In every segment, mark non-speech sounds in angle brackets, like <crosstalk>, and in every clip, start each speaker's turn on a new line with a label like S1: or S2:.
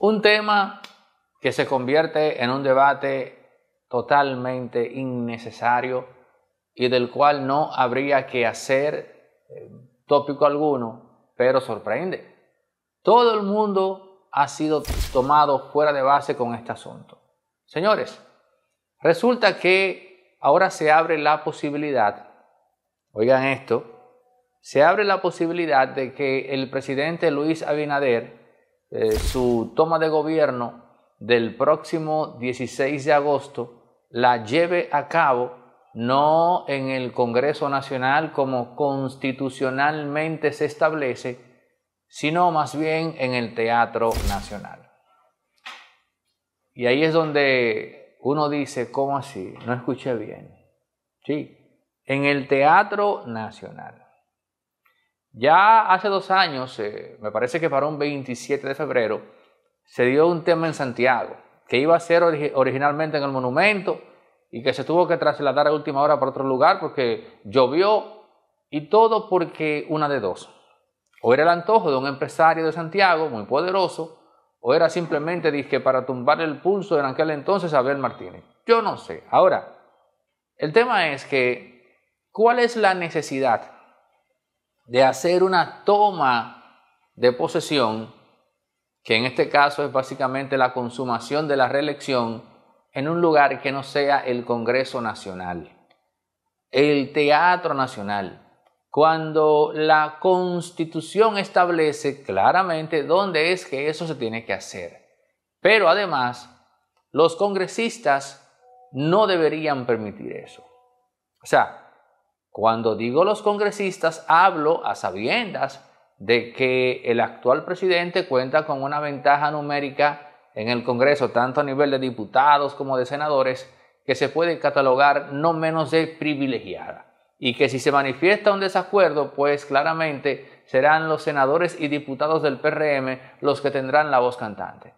S1: Un tema que se convierte en un debate totalmente innecesario y del cual no habría que hacer eh, tópico alguno, pero sorprende. Todo el mundo ha sido tomado fuera de base con este asunto. Señores, resulta que ahora se abre la posibilidad, oigan esto, se abre la posibilidad de que el presidente Luis Abinader eh, su toma de gobierno del próximo 16 de agosto la lleve a cabo no en el Congreso Nacional como constitucionalmente se establece, sino más bien en el Teatro Nacional. Y ahí es donde uno dice, ¿cómo así? No escuché bien. Sí, en el Teatro Nacional. Ya hace dos años, eh, me parece que para un 27 de febrero, se dio un tema en Santiago, que iba a ser originalmente en el monumento y que se tuvo que trasladar a última hora para otro lugar porque llovió y todo porque una de dos. O era el antojo de un empresario de Santiago muy poderoso, o era simplemente dije, para tumbar el pulso en aquel entonces Abel Martínez. Yo no sé. Ahora, el tema es que, ¿cuál es la necesidad de hacer una toma de posesión, que en este caso es básicamente la consumación de la reelección, en un lugar que no sea el Congreso Nacional, el Teatro Nacional, cuando la Constitución establece claramente dónde es que eso se tiene que hacer. Pero además, los congresistas no deberían permitir eso. O sea, cuando digo los congresistas, hablo a sabiendas de que el actual presidente cuenta con una ventaja numérica en el Congreso, tanto a nivel de diputados como de senadores, que se puede catalogar no menos de privilegiada. Y que si se manifiesta un desacuerdo, pues claramente serán los senadores y diputados del PRM los que tendrán la voz cantante.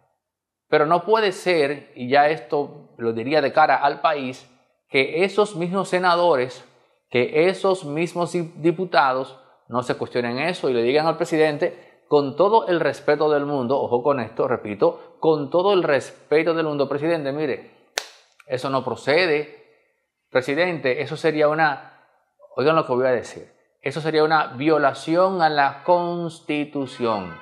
S1: Pero no puede ser, y ya esto lo diría de cara al país, que esos mismos senadores que esos mismos diputados no se cuestionen eso y le digan al presidente, con todo el respeto del mundo, ojo con esto, repito, con todo el respeto del mundo, presidente, mire, eso no procede. Presidente, eso sería una, oigan lo que voy a decir, eso sería una violación a la constitución,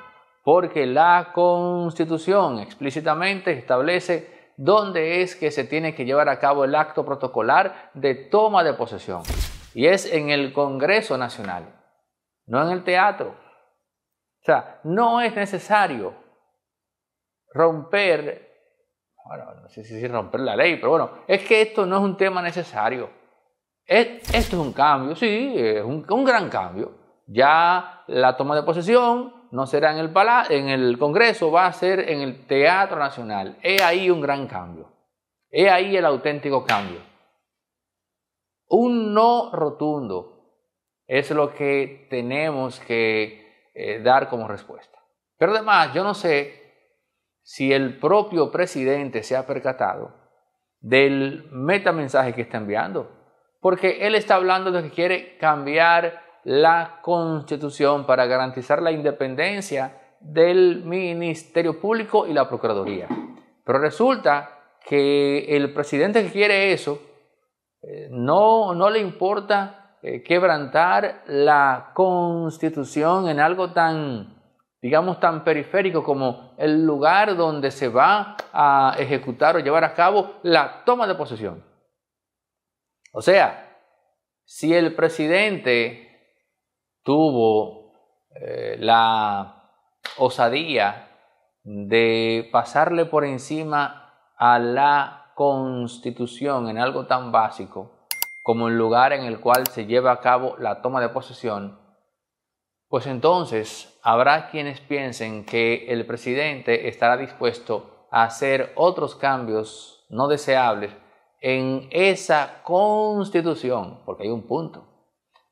S1: porque la constitución explícitamente establece dónde es que se tiene que llevar a cabo el acto protocolar de toma de posesión. Y es en el Congreso Nacional, no en el teatro. O sea, no es necesario romper, bueno, no sé si romper la ley, pero bueno, es que esto no es un tema necesario. esto es un cambio, sí, es un, gran cambio. Ya la toma de posesión no será en el, Palacio, en el Congreso, va a ser en el Teatro Nacional. He ahí un gran cambio. He ahí el auténtico cambio. Un no rotundo es lo que tenemos que eh, dar como respuesta. Pero además, yo no sé si el propio presidente se ha percatado del metamensaje que está enviando, porque él está hablando de que quiere cambiar la constitución para garantizar la independencia del Ministerio Público y la Procuraduría. Pero resulta que el presidente que quiere eso eh, no, no le importa eh, quebrantar la constitución en algo tan, digamos, tan periférico como el lugar donde se va a ejecutar o llevar a cabo la toma de posesión. O sea, si el presidente tuvo eh, la osadía de pasarle por encima a la constitución en algo tan básico como el lugar en el cual se lleva a cabo la toma de posesión, pues entonces habrá quienes piensen que el presidente estará dispuesto a hacer otros cambios no deseables en esa constitución, porque hay un punto.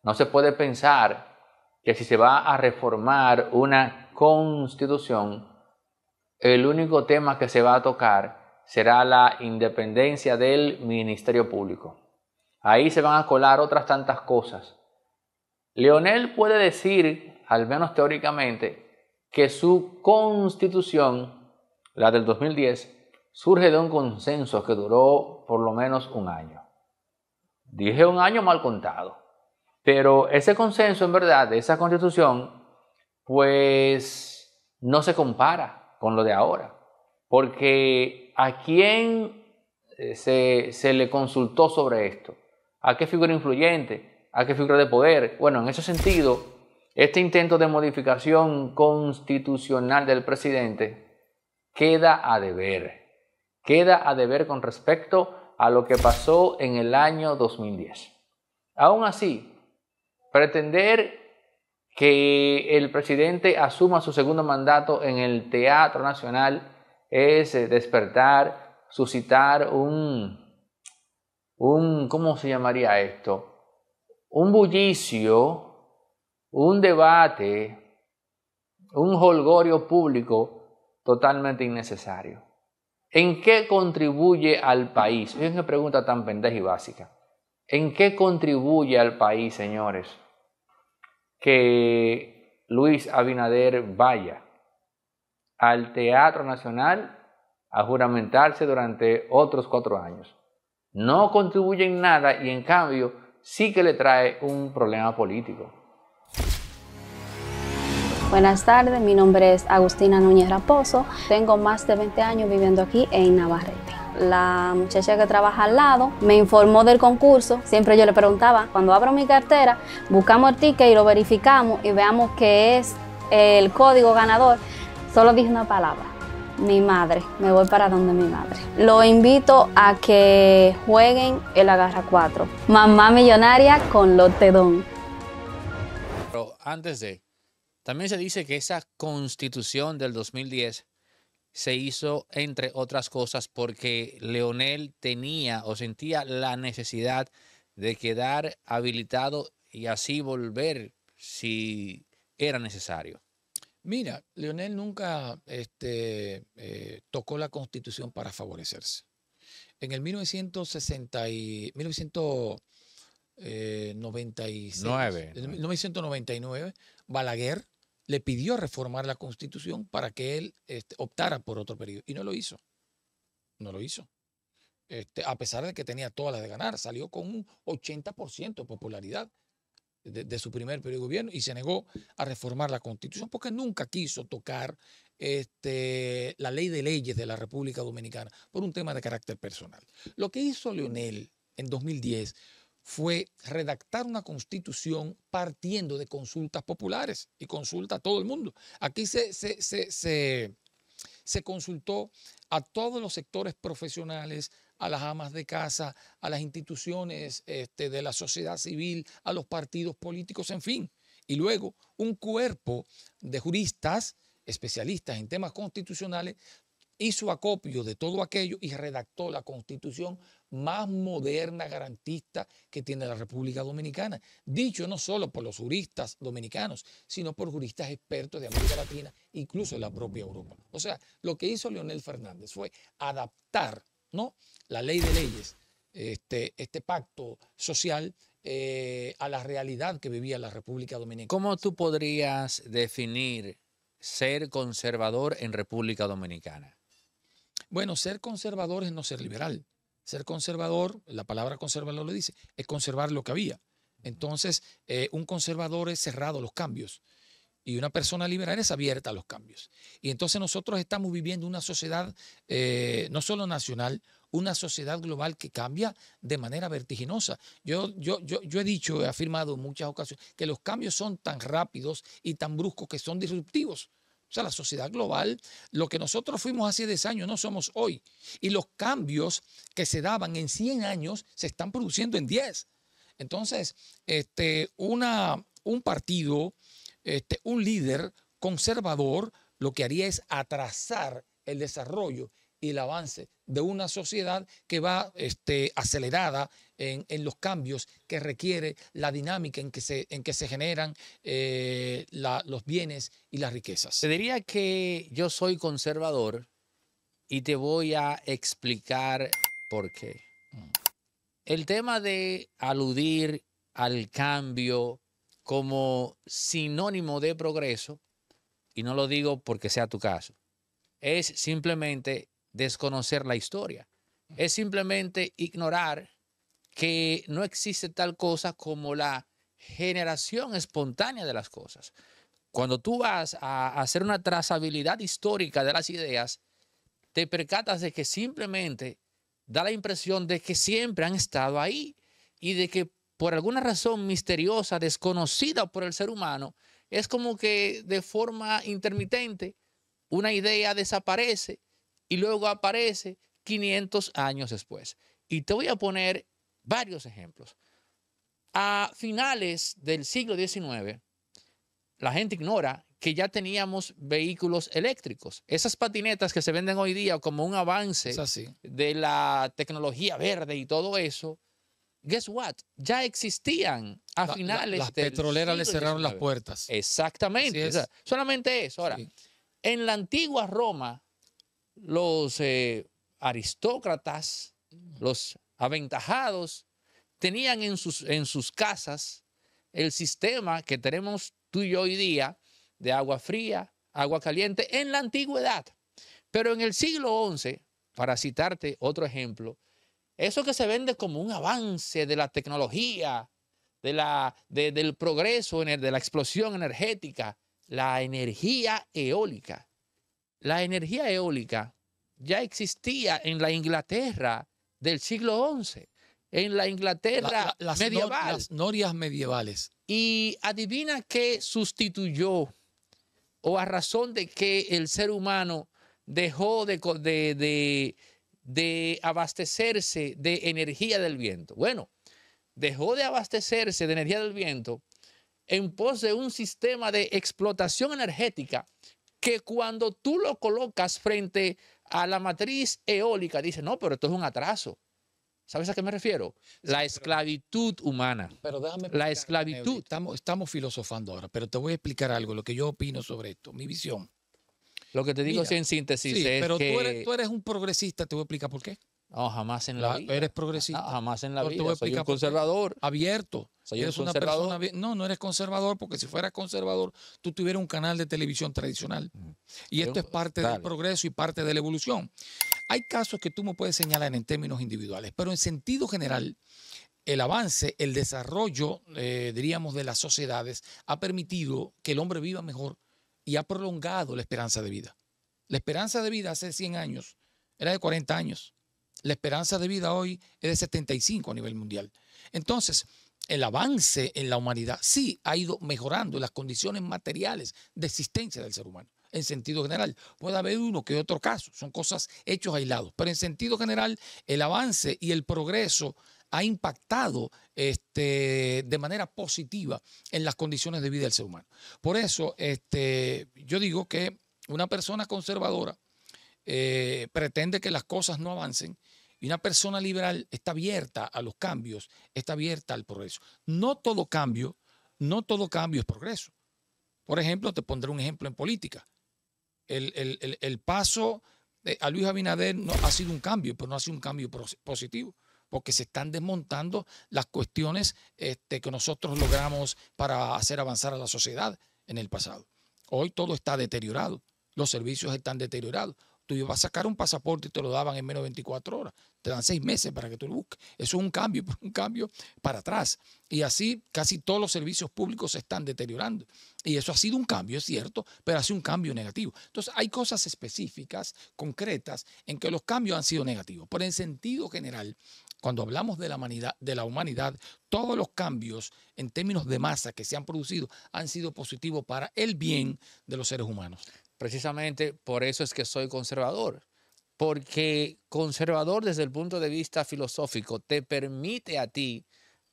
S1: No se puede pensar que si se va a reformar una constitución, el único tema que se va a tocar será la independencia del Ministerio Público. Ahí se van a colar otras tantas cosas. Leonel puede decir, al menos teóricamente, que su constitución, la del 2010, surge de un consenso que duró por lo menos un año. Dije un año mal contado, pero ese consenso en verdad, esa constitución, pues no se compara con lo de ahora. Porque ¿a quién eh, se, le consultó sobre esto? ¿A qué figura influyente? ¿A qué figura de poder? Bueno, en ese sentido, este intento de modificación constitucional del presidente queda a deber. Queda a deber con respecto a lo que pasó en el año 2010. Aún así, pretender que el presidente asuma su segundo mandato en el Teatro Nacional es eh, despertar, suscitar un, un, ¿cómo se llamaría esto? Un bullicio, un debate, un holgorio público totalmente innecesario. ¿En qué contribuye al país? Es una pregunta tan pendeja y básica. ¿En qué contribuye al país, señores, que Luis Abinader vaya? al Teatro Nacional a juramentarse durante otros cuatro años. No contribuye en nada y en cambio sí que le trae un problema político. Buenas tardes, mi nombre es Agustina Núñez Raposo, tengo más de 20 años viviendo aquí en Navarrete la muchacha que trabaja al lado me informó del concurso. Siempre yo le preguntaba, cuando abro mi cartera, buscamos el ticket y lo verificamos y veamos que es el código ganador. Solo dije una palabra, mi madre, me voy para donde mi madre. Lo invito a que jueguen el Agarra 4, Mamá Millonaria con Lotedón. Pero antes de, también se dice que esa constitución del 2010 se hizo, entre otras cosas, porque Leonel tenía o sentía la necesidad de quedar habilitado y así volver si era necesario.
S2: Mira, Leonel nunca este, eh, tocó la constitución para favorecerse. En el 1969, 1999, eh, Balaguer le pidió reformar la constitución para que él este, optara por otro periodo y no lo hizo. No lo hizo. Este, a pesar de que tenía todas las de ganar, salió con un 80% de popularidad de, su primer periodo de gobierno y se negó a reformar la constitución porque nunca quiso tocar este, la ley de leyes de la República Dominicana por un tema de carácter personal. Lo que hizo Leonel en 2010 fue redactar una constitución partiendo de consultas populares y consulta a todo el mundo. Aquí se, se consultó a todos los sectores profesionales, a las amas de casa, a las instituciones este, de la sociedad civil, a los partidos políticos, en fin. Y luego un cuerpo de juristas especialistas en temas constitucionales hizo acopio de todo aquello y redactó la constitución más moderna, garantista que tiene la República Dominicana, dicho no solo por los juristas dominicanos, sino por juristas expertos de América Latina, incluso de la propia Europa. O sea, lo que hizo Leonel Fernández fue adaptar ¿no? La ley de leyes, este, este pacto social eh, a la realidad que vivía la República Dominicana.
S1: ¿Cómo tú podrías definir ser conservador en República Dominicana?
S2: Bueno, ser conservador es no ser liberal. Ser conservador, la palabra conservador lo dice, es conservar lo que había. Entonces, eh, un conservador es cerrado a los cambios. Y una persona liberal es abierta a los cambios. Y entonces nosotros estamos viviendo una sociedad eh, no solo nacional, una sociedad global que cambia de manera vertiginosa. Yo, yo, yo, he dicho, he afirmado en muchas ocasiones, que los cambios son tan rápidos y tan bruscos que son disruptivos. O sea, la sociedad global, lo que nosotros fuimos hace 10 años, no somos hoy. Y los cambios que se daban en 100 años se están produciendo en 10. Entonces, este, una, un partido este, un líder conservador lo que haría es atrasar el desarrollo y el avance de una sociedad que va este, acelerada en, los cambios que requiere la dinámica en que se, generan eh, los bienes
S1: y las riquezas. Te diría que yo soy conservador y te voy a explicar por qué. Mm. El tema de aludir al cambio, como sinónimo de progreso, y no lo digo porque sea tu caso, es simplemente desconocer la historia, es simplemente ignorar que no existe tal cosa como la generación espontánea de las cosas. Cuando tú vas a hacer una trazabilidad histórica de las ideas, te percatas de que simplemente da la impresión de que siempre han estado ahí y de que por alguna razón misteriosa, desconocida por el ser humano, es como que de forma intermitente una idea desaparece y luego aparece 500 años después. Y te voy a poner varios ejemplos. A finales del siglo XIX, la gente ignora que ya teníamos vehículos eléctricos. Esas patinetas que se venden hoy día como un avance de la tecnología verde y todo eso, guess what? Ya existían a finales la, las petroleras le cerraron las puertas. Exactamente. solamente eso. Ahora, en la antigua Roma, los eh, aristócratas, los aventajados, tenían en sus, en sus casas el sistema que tenemos tú y hoy día de agua fría, agua caliente, en la antigüedad. Pero en el siglo XI, para citarte otro ejemplo, eso que se vende como un avance de la tecnología, de la, del progreso, de la explosión energética, la energía eólica. La energía eólica ya existía en la Inglaterra del siglo XI, en la Inglaterra medieval. las norias medievales. Y adivina qué sustituyó o a razón de que el ser humano dejó de de abastecerse de energía del viento. Bueno, dejó de abastecerse de energía del viento en pos de un sistema de explotación energética que cuando tú lo colocas frente a la matriz eólica, dice, no, pero esto es un atraso. ¿Sabes a qué me refiero? La esclavitud
S2: humana. Pero déjame la esclavitud. Estamos, estamos filosofando ahora, pero te voy a explicar algo, lo que yo opino
S1: sobre esto, mi visión. Lo que te digo es en síntesis es pero que... tú,
S2: eres, un progresista,
S1: te voy a explicar por qué. No, jamás en la, vida. Eres progresista. jamás en la vida. un conservador.
S2: Abierto. eres Una persona, no, no eres conservador porque si fueras conservador, tú tuvieras un canal de televisión tradicional. Mm. Y esto es parte del progreso y parte de la evolución. Hay casos que tú me puedes señalar en términos individuales, pero en sentido general, el avance, el desarrollo, eh, diríamos, de las sociedades ha permitido que el hombre viva mejor, y ha prolongado la esperanza de vida. La esperanza de vida hace 100 años era de 40 años. La esperanza de vida hoy es de 75 a nivel mundial. Entonces, el avance en la humanidad sí ha ido mejorando las condiciones materiales de existencia del ser humano. En sentido general, puede haber uno que otro caso, son cosas hechos aislados, pero en sentido general, el avance y el progreso ha impactado este, de manera positiva en las condiciones de vida del ser humano. Por eso, este, yo digo que una persona conservadora eh, pretende que las cosas no avancen y una persona liberal está abierta a los cambios, está abierta al progreso. No todo cambio, no todo cambio es progreso. Por ejemplo, te pondré un ejemplo en política. El, paso eh, a Luis Abinader no, ha sido un cambio, pero no ha sido un cambio positivo porque se están desmontando las cuestiones este, que nosotros logramos para hacer avanzar a la sociedad en el pasado. Hoy todo está deteriorado, los servicios están deteriorados. Tú ibas a sacar un pasaporte y te lo daban en menos de 24 horas. Te dan seis meses para que tú lo busques. Eso es un cambio, <laughs> un cambio para atrás. Y así casi todos los servicios públicos se están deteriorando. Y eso ha sido un cambio, es cierto, pero ha sido un cambio negativo. Entonces hay cosas específicas, concretas, en que los cambios han sido negativos. Por el sentido general, cuando hablamos de la, humanidad, de la humanidad, todos los cambios en términos de masa que se han producido han sido positivos para el bien
S1: de los seres humanos. Precisamente por eso es que soy conservador, porque conservador desde el punto de vista filosófico te permite a ti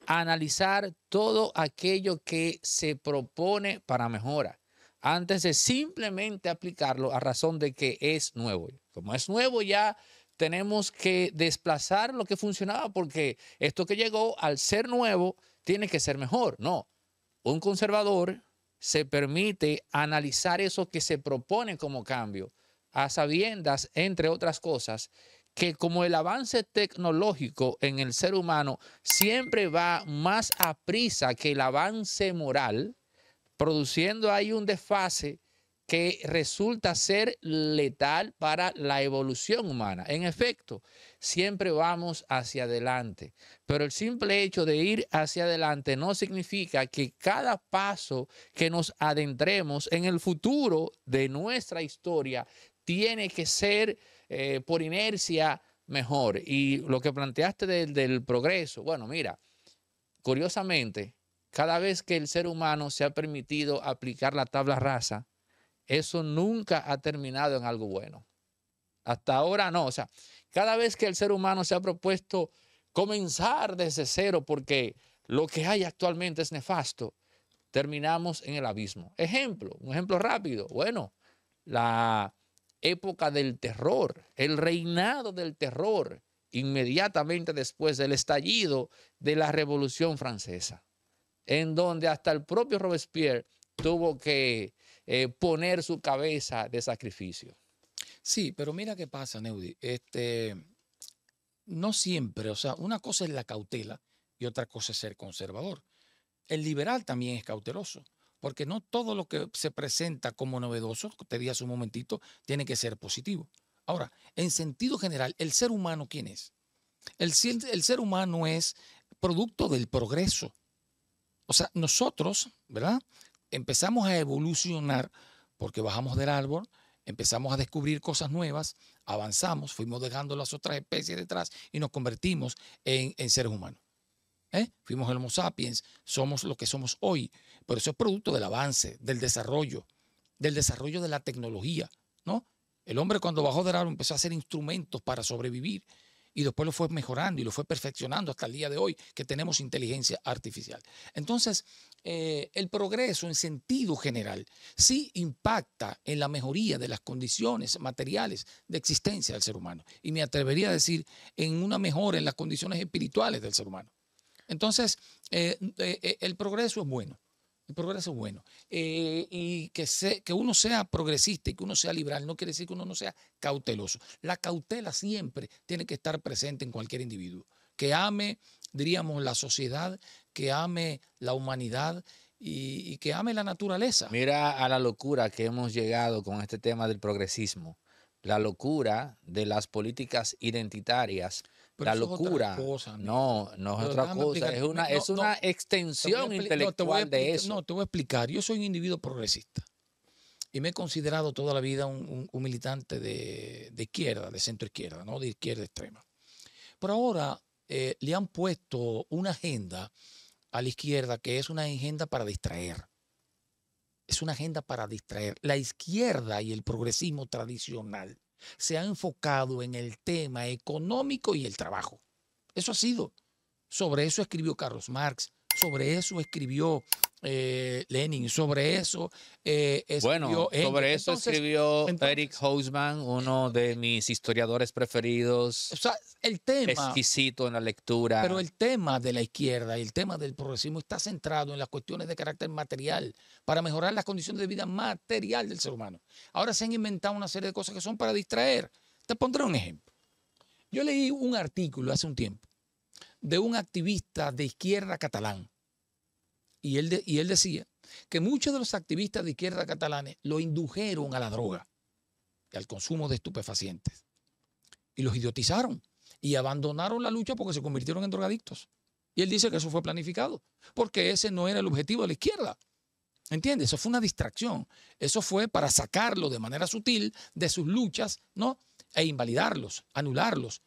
S1: analizar todo aquello que se propone para mejora antes de simplemente aplicarlo a razón de que es nuevo. Como es nuevo ya, tenemos que desplazar lo que funcionaba porque esto que llegó, al ser nuevo, tiene que ser mejor. No, un conservador se permite analizar eso que se propone como cambio, a sabiendas, entre otras cosas, que como el avance tecnológico en el ser humano siempre va más a prisa que el avance moral, produciendo ahí un desfase que resulta ser letal para la evolución humana. En efecto, siempre vamos hacia adelante, pero el simple hecho de ir hacia adelante no significa que cada paso que nos adentremos en el futuro de nuestra historia tiene que ser eh, por inercia mejor. Y lo que planteaste del, del progreso, bueno, mira, curiosamente, cada vez que el ser humano se ha permitido aplicar la tabla rasa, eso nunca ha terminado en algo bueno. Hasta ahora no. O sea, cada vez que el ser humano se ha propuesto comenzar desde cero porque lo que hay actualmente es nefasto, terminamos en el abismo. Ejemplo, un ejemplo rápido. Bueno, la época del terror, el reinado del terror, inmediatamente después del estallido de la Revolución Francesa, en donde hasta el propio Robespierre tuvo que eh, poner su cabeza de sacrificio. Sí, pero mira qué pasa, Neudi. Este,
S2: no siempre, o sea, una cosa es la cautela y otra cosa es ser conservador. El liberal también es cauteloso, porque no todo lo que se presenta como novedoso, te di hace un momentito, tiene que ser positivo. Ahora, en sentido general, ¿el ser humano quién es? El, el ser humano es producto del progreso. O sea, nosotros, ¿verdad? empezamos a evolucionar porque bajamos del árbol, empezamos a descubrir cosas nuevas, avanzamos, fuimos dejando las otras especies detrás y nos convertimos en, en seres humanos. ¿eh? Fuimos el Homo sapiens, somos lo que somos hoy, pero eso es producto del avance, del desarrollo, del desarrollo de la tecnología, ¿no? El hombre cuando bajó del árbol empezó a hacer instrumentos para sobrevivir y después lo fue mejorando y lo fue perfeccionando hasta el día de hoy que tenemos inteligencia artificial. Entonces, eh, el progreso en sentido general sí impacta en la mejoría de las condiciones materiales de existencia del ser humano y me atrevería a decir en una mejora en las condiciones espirituales del ser humano. Entonces, eh, eh, el progreso es bueno progreso es bueno. Eh, y que, se, que uno sea progresista y que uno sea liberal no quiere decir que uno no sea cauteloso. La cautela siempre tiene que estar presente en cualquier individuo. Que ame, diríamos, la sociedad, que
S1: ame la humanidad y que ame la naturaleza. Mira a la locura que hemos llegado con este tema del progresismo. La locura de las políticas identitarias la locura. no, no es otra cosa. Es una, es una extensión intelectual de eso. No,
S2: te voy a explicar. Yo soy un individuo progresista. Y me he considerado toda la vida un, militante de, izquierda, de centro izquierda, no de izquierda extrema. Pero ahora eh, le han puesto una agenda a la izquierda que es una agenda para distraer es una agenda para distraer. La izquierda y el progresismo tradicional se han enfocado en el tema económico y el trabajo. Eso ha sido. Sobre eso escribió Carlos Marx, sobre eso escribió eh, Lenin. Sobre eso eh, escribió Bueno, sobre eso escribió
S1: Eric Houseman, uno de mis historiadores preferidos. O sea, el tema. Exquisito en la lectura. Pero el
S2: tema de la izquierda y el tema del progresismo está centrado en las cuestiones de carácter material para mejorar las condiciones de vida material del ser humano. Ahora se han inventado una serie de cosas que son para distraer. Te pondré un ejemplo. Yo leí un artículo hace un tiempo de un activista de izquierda catalán y él, decía que muchos de los activistas de izquierda catalanes lo indujeron a la droga y al consumo de estupefacientes. Y los idiotizaron y abandonaron la lucha porque se convirtieron en drogadictos. Y él dice que eso fue planificado, porque ese no era el objetivo de la izquierda. ¿Entiendes? Eso fue una distracción. Eso fue para sacarlo de manera sutil de sus luchas, ¿no? E invalidarlos, anularlos.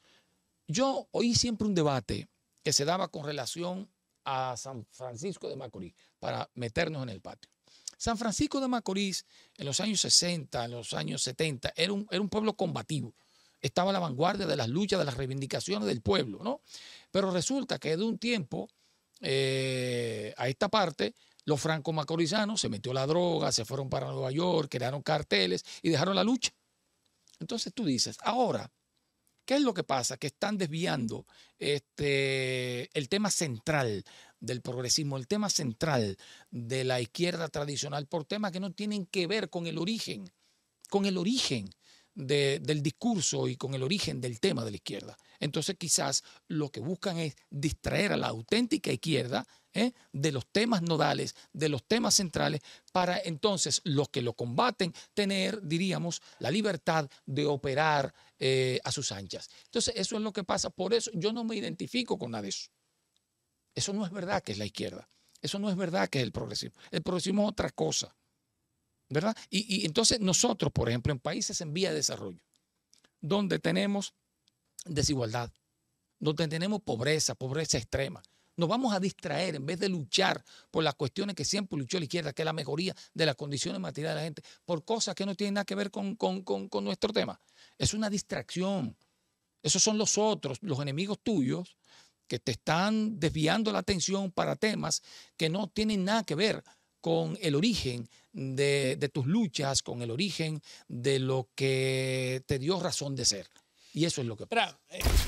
S2: Yo oí siempre un debate que se daba con relación a San Francisco de Macorís para meternos en el patio. San Francisco de Macorís en los años 60, en los años 70, era un, era un pueblo combativo. Estaba a la vanguardia de las luchas, de las reivindicaciones del pueblo, ¿no? Pero resulta que de un tiempo eh, a esta parte, los franco-macorizanos se metió la droga, se fueron para Nueva York, crearon carteles y dejaron la lucha. Entonces tú dices, ahora ¿Qué es lo que pasa? Que están desviando este, el tema central del progresismo, el tema central de la izquierda tradicional por temas que no tienen que ver con el origen, con el origen del discurso y con el origen del tema de la izquierda. Entonces quizás lo que buscan es distraer a la auténtica izquierda ¿eh? de los temas nodales, de los temas centrales, para entonces los que lo combaten tener, diríamos, la libertad de operar eh, a sus anchas. Entonces, eso es lo que pasa. Por eso yo no me identifico con nada de eso. Eso no es verdad que es la izquierda. Eso no es verdad que es el progresismo. El progresismo es otra cosa. ¿Verdad? y entonces nosotros, por ejemplo, en países en vía de desarrollo, donde tenemos desigualdad, donde tenemos pobreza, pobreza extrema, nos vamos a distraer en vez de luchar por las cuestiones que siempre luchó la izquierda, que es la mejoría de las condiciones materiales de la gente, por cosas que no tienen nada que ver con, nuestro tema. Es una distracción. Esos son los otros, los enemigos tuyos, que te están desviando la atención para temas que no tienen nada que ver con el origen de, tus luchas, con el origen de lo que te dio razón de ser. Y eso es lo que pasa. Eh,